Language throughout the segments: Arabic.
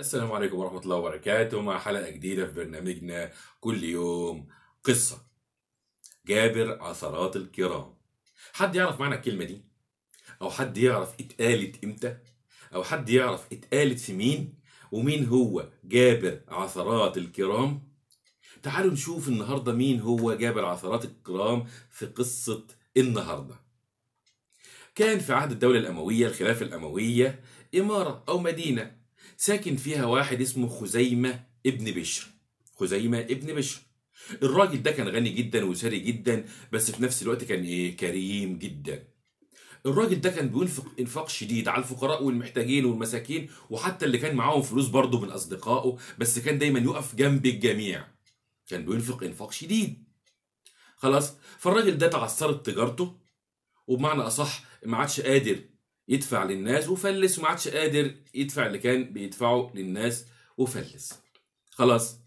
السلام عليكم ورحمة الله وبركاته مع حلقة جديدة في برنامجنا كل يوم قصة جابر عثرات الكرام حد يعرف معنى الكلمة دي؟ أو حد يعرف اتقالت إمتى؟ أو حد يعرف اتقالت في مين؟ ومين هو جابر عثرات الكرام؟ تعالوا نشوف النهاردة مين هو جابر عثرات الكرام في قصة النهاردة كان في عهد الدولة الأموية الخلافة الأموية إمارة أو مدينة ساكن فيها واحد اسمه خزيمة ابن بشر خزيمة ابن بشر الراجل ده كان غني جدا وثري جدا بس في نفس الوقت كان ايه كريم جدا الراجل ده كان بينفق انفاق شديد على الفقراء والمحتاجين والمساكين وحتى اللي كان معاهم فلوس برضه من اصدقائه بس كان دايما يقف جنب الجميع كان بينفق انفاق شديد خلاص فالراجل ده تعثرت تجارته وبمعنى اصح ما عادش قادر يدفع للناس وفلس وما عادش قادر يدفع اللي كان بيدفعه للناس وفلس خلاص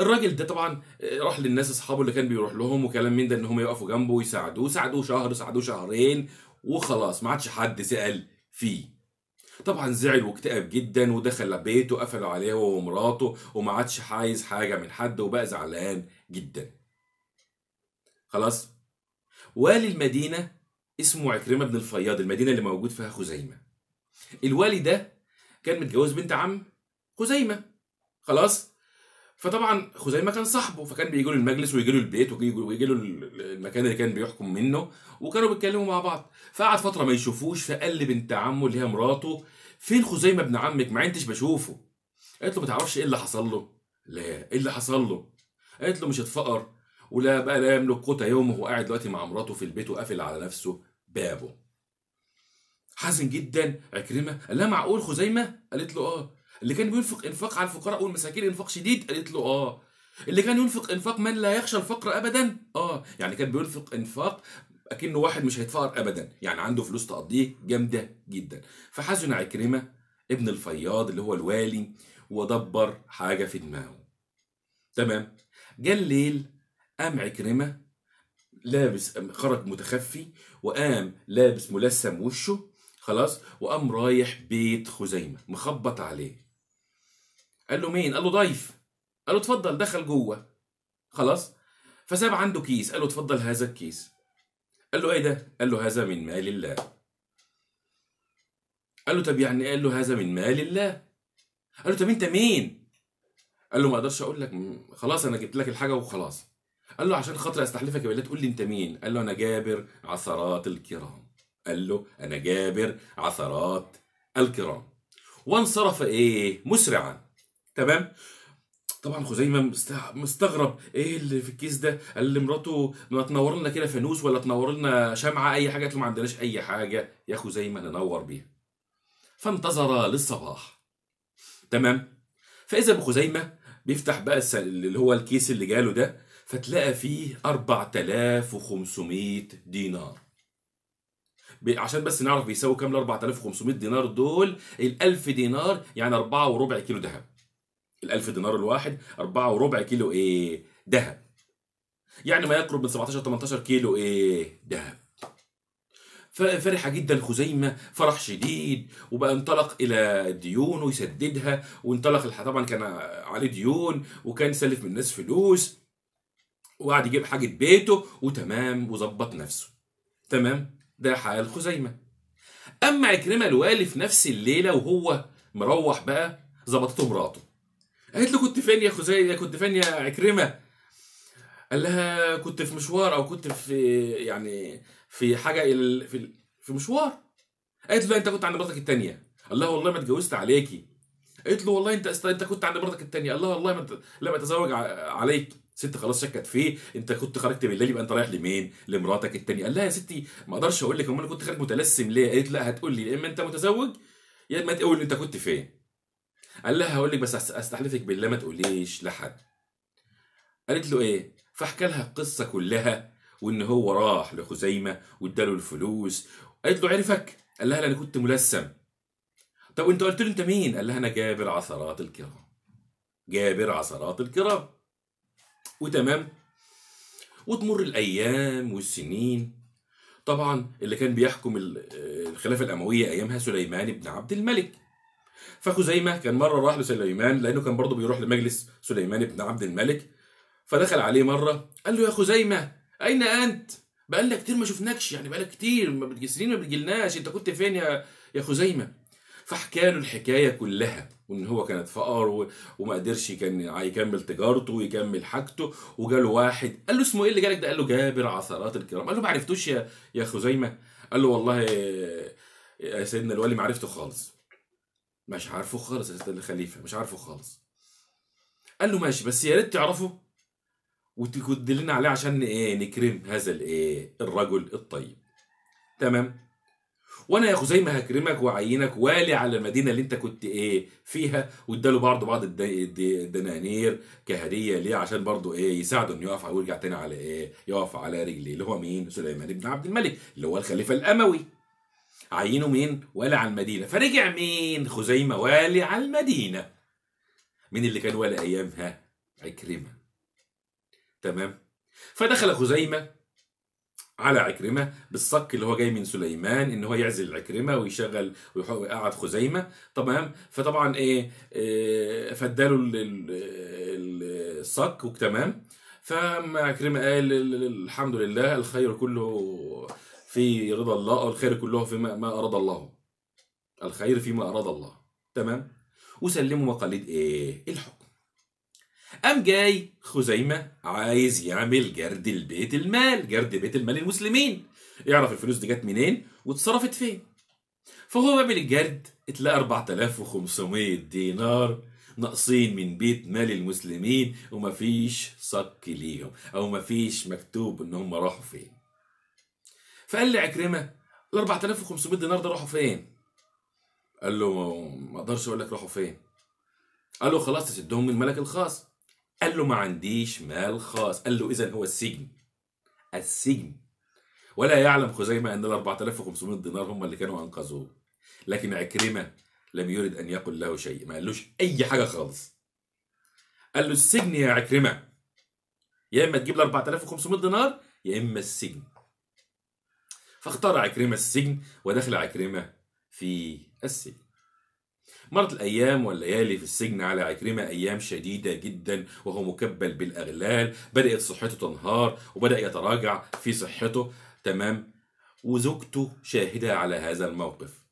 الراجل ده طبعا آه، راح للناس اصحابه اللي كان بيروح لهم وكلام من ده ان هم يقفوا جنبه ويساعدوه ساعدوه شهر ساعدوه شهرين وخلاص ما عادش حد سال فيه طبعا زعل واكتئب جدا ودخل بيته قفلوا عليه هو ومراته وما عادش عايز حاجه من حد وبقى زعلان جدا خلاص والي المدينه اسمه عكرمه بن الفياض المدينه اللي موجود فيها خزيمه الوالي ده كان متجوز بنت عم خزيمه خلاص فطبعا خزيمه كان صاحبه فكان بيجي له المجلس ويجي له البيت ويجي له المكان اللي كان بيحكم منه وكانوا بيتكلموا مع بعض فقعد فتره ما يشوفوش فقال لبنت عمه اللي هي مراته فين خزيمه ابن عمك ما انتش بشوفه قالت له ما تعرفش ايه اللي حصل له لا ايه اللي حصل له قالت له مش اتفقر ولا بقى لا يملك قوت يومه وقاعد دلوقتي مع مراته في البيت وقافل على نفسه بابه حزن جدا عكرمه قال لها معقول خزيمه قالت له اه اللي كان بينفق انفاق على الفقراء والمساكين انفاق شديد قالت له اه اللي كان ينفق انفاق من لا يخشى الفقر ابدا اه يعني كان بينفق انفاق اكنه واحد مش هيتفقر ابدا يعني عنده فلوس تقضيه جامده جدا فحزن عكرمه ابن الفياض اللي هو الوالي ودبر حاجه في دماغه تمام جه الليل قام عكرمة لابس خرج متخفي وقام لابس ملسم وشه خلاص وقام رايح بيت خزيمة مخبط عليه قال له مين قال له ضيف قال له اتفضل دخل جوه خلاص فساب عنده كيس قال له اتفضل هذا الكيس قال له ايه ده قال له هذا من مال الله قال له طب يعني قال له هذا من مال الله قال له طب انت مين قال له ما اقدرش اقول لك خلاص انا جبت لك الحاجه وخلاص قال له عشان خاطر استحلفك يا ولا تقول لي انت مين قال له انا جابر عثرات الكرام قال له انا جابر عثرات الكرام وانصرف ايه مسرعا تمام طبعا خزيمه مستغرب ايه اللي في الكيس ده قال لمراته ما تنور لنا كده فانوس ولا تنور لنا شمعه اي حاجه قالت له ما عندناش اي حاجه يا خزيمه ننور بيها فانتظر للصباح تمام فاذا بخزيمه بيفتح بقى اللي هو الكيس اللي جاله ده فتلاقي فيه 4500 دينار عشان بس نعرف بيساوي كام ال 4500 دينار دول ال 1000 دينار يعني 4 وربع كيلو ذهب ال 1000 دينار الواحد 4 وربع كيلو ايه ذهب يعني ما يقرب من 17 18 كيلو ايه ذهب ففرح جدا خزيمه فرح شديد وبقى انطلق الى ديونه يسددها وانطلق طبعا كان عليه ديون وكان سلف من الناس فلوس وقعد يجيب حاجة بيته وتمام وظبط نفسه تمام ده حال خزيمة أما عكرمة الوالي في نفس الليلة وهو مروح بقى ظبطته مراته قالت له كنت فين يا خزيمة كنت فين يا عكرمة قال لها كنت في مشوار او كنت في يعني في حاجه في في مشوار قالت له انت كنت عند مراتك الثانيه قال لها والله ما اتجوزت عليكي قالت له والله انت انت كنت عند مراتك الثانيه قال لها والله ما لما لم اتزوج عليك الست خلاص شكت فيه انت كنت خرجت بالليل يبقى انت رايح لمين لمراتك التانية قال لها يا ستي ما اقدرش اقول لك امال كنت خارج متلسم ليه قالت لا هتقول لي يا اما انت متزوج يا اما تقول انت كنت فين قال لها هقول لك بس استحلفك بالله ما تقوليش لحد قالت له ايه فحكى لها القصه كلها وان هو راح لخزيمه واداله الفلوس قالت له عرفك قال لها انا كنت ملسم طب وانت قلت له انت مين قال لها انا جابر عثرات الكرام جابر عثرات الكرام وتمام وتمر الايام والسنين طبعا اللي كان بيحكم آه، الخلافه الامويه ايامها سليمان بن عبد الملك فخزيمه كان مره راح لسليمان لانه كان برضه بيروح لمجلس سليمان بن عبد الملك فدخل عليه مره قال له يا خزيمه اين انت بقالنا كتير ما شفناكش يعني بقالك كتير ما سنين ما بتجيلناش انت كنت فين يا يا خزيمه فحكى له الحكايه كلها وان هو كانت فقر وما قدرش كان يكمل تجارته ويكمل حاجته وجاله واحد قال له اسمه ايه اللي جالك ده قال له جابر عثرات الكرام قال له ما عرفتوش يا يا خزيمه قال له والله يا سيدنا الولي ما عرفته خالص مش عارفه خالص يا سيدنا الخليفه مش عارفه خالص قال له ماشي بس يا ريت تعرفه وتدلنا عليه عشان ايه نكرم هذا الايه الرجل الطيب تمام وانا يا خزيمه هكرمك واعينك والي على المدينه اللي انت كنت ايه فيها واداله برضه بعض الدنانير كهديه ليه عشان برضه ايه يساعده انه يقف ويرجع تاني على ايه يقف على رجليه اللي هو مين سليمان بن عبد الملك اللي هو الخليفه الاموي عينه مين والي على المدينه فرجع مين خزيمه والي على المدينه مين اللي كان والي ايامها عكرمه تمام فدخل خزيمه على عكرمه بالصك اللي هو جاي من سليمان ان هو يعزل عكرمه ويشغل ويقعد خزيمه تمام فطبعا ايه, إيه فاداله الصك وتمام فما عكرمه قال الحمد لله الخير كله في رضا الله او الخير كله فيما ما اراد الله الخير فيما اراد الله تمام وسلموا مقاليد ايه الحكم قام جاي خزيمة عايز يعمل جرد البيت المال جرد بيت المال المسلمين يعرف الفلوس دي جت منين واتصرفت فين فهو بيعمل الجرد اتلاقى 4500 دينار ناقصين من بيت مال المسلمين ومفيش صك ليهم او مفيش مكتوب ان هم راحوا فين فقال لي عكرمه ال 4500 دينار ده راحوا فين قال له ما اقدرش اقول لك راحوا فين قال له خلاص تسدهم من الملك الخاص قال له ما عنديش مال خاص قال له إذا هو السجن السجن ولا يعلم خزيمة أن ال 4500 دينار هم اللي كانوا أنقذوه لكن عكرمة لم يرد أن يقل له شيء ما قالوش أي حاجة خالص قال له السجن يا عكرمة يا إما تجيب لي 4500 دينار يا إما السجن فاختار عكرمة السجن ودخل عكرمة في السجن مرت الأيام والليالي في السجن على عكرمة أيام شديدة جدا وهو مكبل بالأغلال بدأت صحته تنهار وبدأ يتراجع في صحته تمام وزوجته شاهدة على هذا الموقف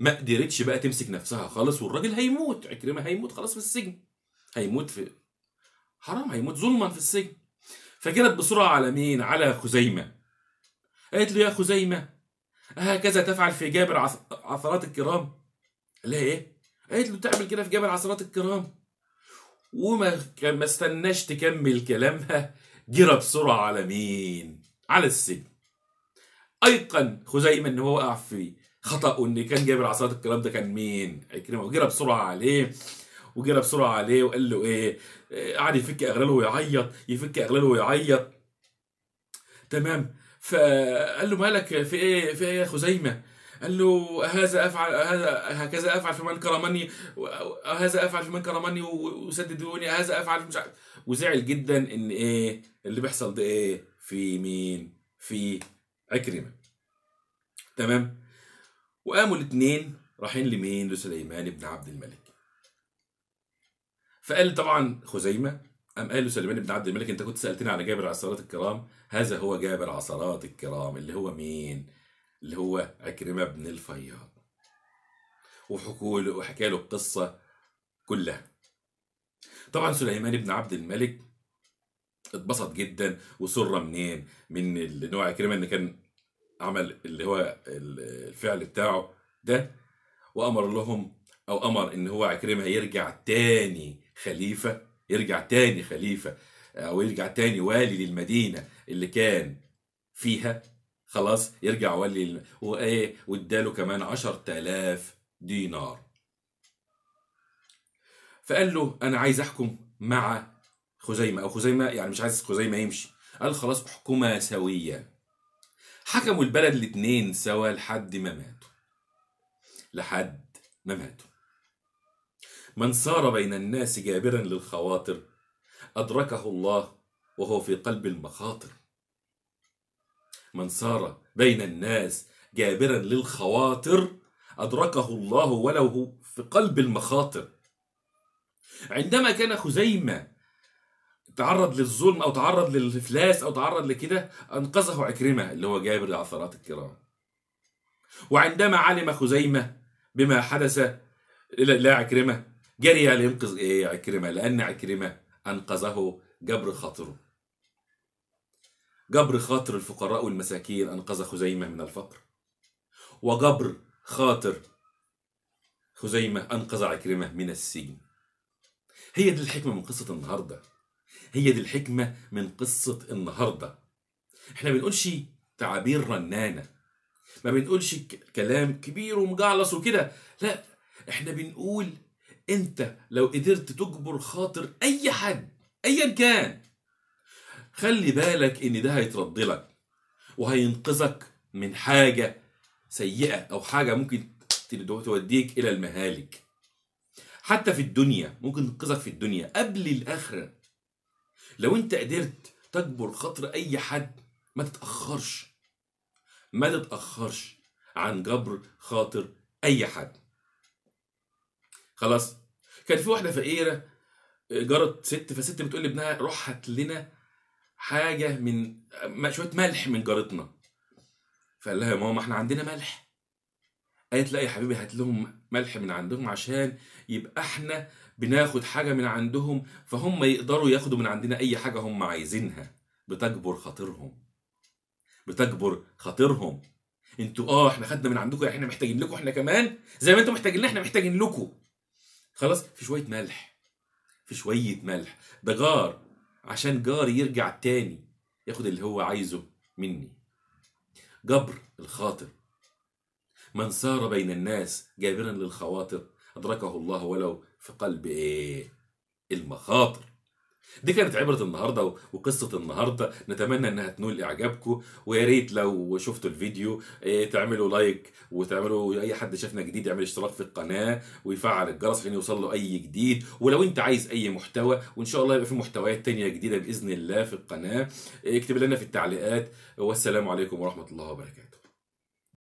ما قدرتش بقى تمسك نفسها خالص والراجل هيموت عكرمة هيموت خلاص في السجن هيموت في حرام هيموت ظلما في السجن فجرت بسرعة على مين على خزيمة قالت له يا خزيمة هكذا تفعل في جابر عثرات الكرام لا ايه قالت له تعمل كده في جبل عصرات الكرام وما ما استناش تكمل كلامها جرى بسرعه على مين على السجن ايقن خزيمه ان هو وقع في خطا ان كان جابر عصرات الكلام ده كان مين عكرمه وجرى بسرعه عليه وجرى بسرعه عليه وقال له ايه قعد يفك اغلاله ويعيط يفك اغلاله ويعيط تمام فقال له مالك في ايه في ايه يا خزيمه قال له هذا افعل هذا هكذا افعل في من كرمني هذا افعل في من كرمني وسددوني هذا افعل مش عارف وزعل جدا ان ايه اللي بيحصل ده ايه في مين في عكرمه تمام وقاموا الاثنين رايحين لمين لسليمان بن عبد الملك فقال طبعا خزيمه قام قال لسليمان بن عبد الملك انت كنت سالتني على جابر عصارات الكرام هذا هو جابر عصارات الكرام اللي هو مين اللي هو عكرمة بن الفياض وحكوا له وحكى له القصة كلها طبعا سليمان بن عبد الملك اتبسط جدا وسر منين من النوع عكرمة اللي كان عمل اللي هو الفعل بتاعه ده وامر لهم او امر ان هو عكرمه يرجع تاني خليفه يرجع تاني خليفه او يرجع تاني والي للمدينه اللي كان فيها خلاص يرجع ولي وايه واداله كمان 10000 دينار فقال له انا عايز احكم مع خزيمه او خزيمه يعني مش عايز خزيمه يمشي قال خلاص احكما سويه حكموا البلد الاتنين سوا لحد ما ماتوا لحد ما ماتوا من صار بين الناس جابرا للخواطر أدركه الله وهو في قلب المخاطر من سار بين الناس جابرا للخواطر أدركه الله ولو في قلب المخاطر عندما كان خزيمة تعرض للظلم أو تعرض للإفلاس أو تعرض لكده أنقذه عكرمة اللي هو جابر العثرات الكرام وعندما علم خزيمة بما حدث لا عكرمة جري لينقذ إيه عكرمة لأن عكرمة أنقذه جبر خاطره جبر خاطر الفقراء والمساكين أنقذ خزيمة من الفقر وجبر خاطر خزيمة أنقذ عكرمة من السجن هي دي الحكمة من قصة النهاردة هي دي الحكمة من قصة النهاردة احنا بنقولش تعابير رنانة ما بنقولش كلام كبير ومجعلص وكده لا احنا بنقول انت لو قدرت تجبر خاطر اي حد ايا كان خلي بالك ان ده هيترد لك وهينقذك من حاجه سيئه او حاجه ممكن توديك الى المهالك حتى في الدنيا ممكن تنقذك في الدنيا قبل الاخره لو انت قدرت تجبر خاطر اي حد ما تتاخرش ما تتاخرش عن جبر خاطر اي حد خلاص كان في واحده فقيره جارت ست فست بتقول لابنها روح هات لنا حاجه من شويه ملح من جارتنا فقال لها يا ماما احنا عندنا ملح قالت لا يا حبيبي هات لهم ملح من عندهم عشان يبقى احنا بناخد حاجه من عندهم فهم يقدروا ياخدوا من عندنا اي حاجه هم عايزينها بتجبر خاطرهم بتجبر خاطرهم انتوا اه احنا خدنا من عندكم يعني احنا محتاجين لكم احنا كمان زي ما انتوا محتاجين احنا محتاجين لكم خلاص في شويه ملح في شويه ملح ده جار عشان جاري يرجع تاني ياخد اللي هو عايزه مني جبر الخاطر من سار بين الناس جابرا للخواطر أدركه الله ولو في قلب إيه المخاطر دي كانت عبرة النهاردة وقصة النهاردة نتمنى انها تنول اعجابكم ويا ريت لو شفتوا الفيديو إيه، تعملوا لايك وتعملوا اي حد شافنا جديد يعمل اشتراك في القناة ويفعل الجرس عشان يوصل له اي جديد ولو انت عايز اي محتوى وان شاء الله يبقى في محتويات تانية جديدة باذن الله في القناة إيه، اكتب لنا في التعليقات والسلام عليكم ورحمة الله وبركاته